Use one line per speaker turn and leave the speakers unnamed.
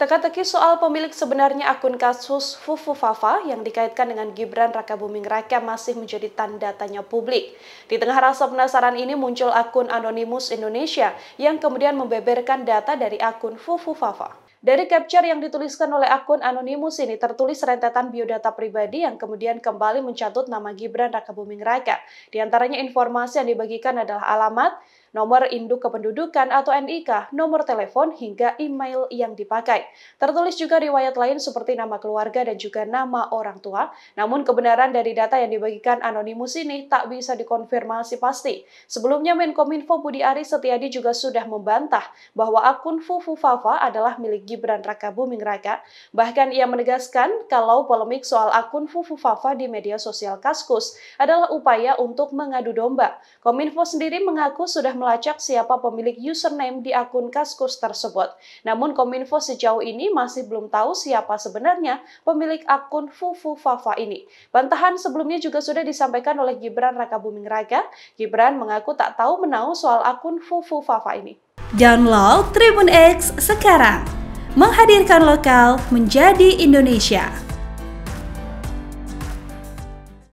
Teka-teki soal pemilik sebenarnya akun kasus Fufu Fafa yang dikaitkan dengan Gibran Raka Buming Raka masih menjadi tanda tanya publik. Di tengah rasa penasaran ini muncul akun Anonymous Indonesia yang kemudian membeberkan data dari akun Fufu Fafa. Dari capture yang dituliskan oleh akun Anonymous ini tertulis rentetan biodata pribadi yang kemudian kembali mencatut nama Gibran Raka Buming Raka. Di antaranya informasi yang dibagikan adalah alamat, nomor induk kependudukan atau NIK, nomor telepon hingga email yang dipakai. Tertulis juga riwayat lain seperti nama keluarga dan juga nama orang tua. Namun kebenaran dari data yang dibagikan anonimus ini tak bisa dikonfirmasi pasti. Sebelumnya Menkominfo Budi Ari Setiadi juga sudah membantah bahwa akun Fufu Fafa adalah milik Gibran Raka Buming Raka. Bahkan ia menegaskan kalau polemik soal akun Fufu Fafa di media sosial Kaskus adalah upaya untuk mengadu domba. Kominfo sendiri mengaku sudah melacak siapa pemilik username di akun Kaskus tersebut. Namun Kominfo sejauh ini masih belum tahu siapa sebenarnya pemilik akun Fufu Fafa ini. Bantahan sebelumnya juga sudah disampaikan oleh Gibran Raka Buming Raka. Gibran mengaku tak tahu menahu soal akun Fufu Fafa ini. Download Tribun X sekarang. Menghadirkan lokal menjadi Indonesia.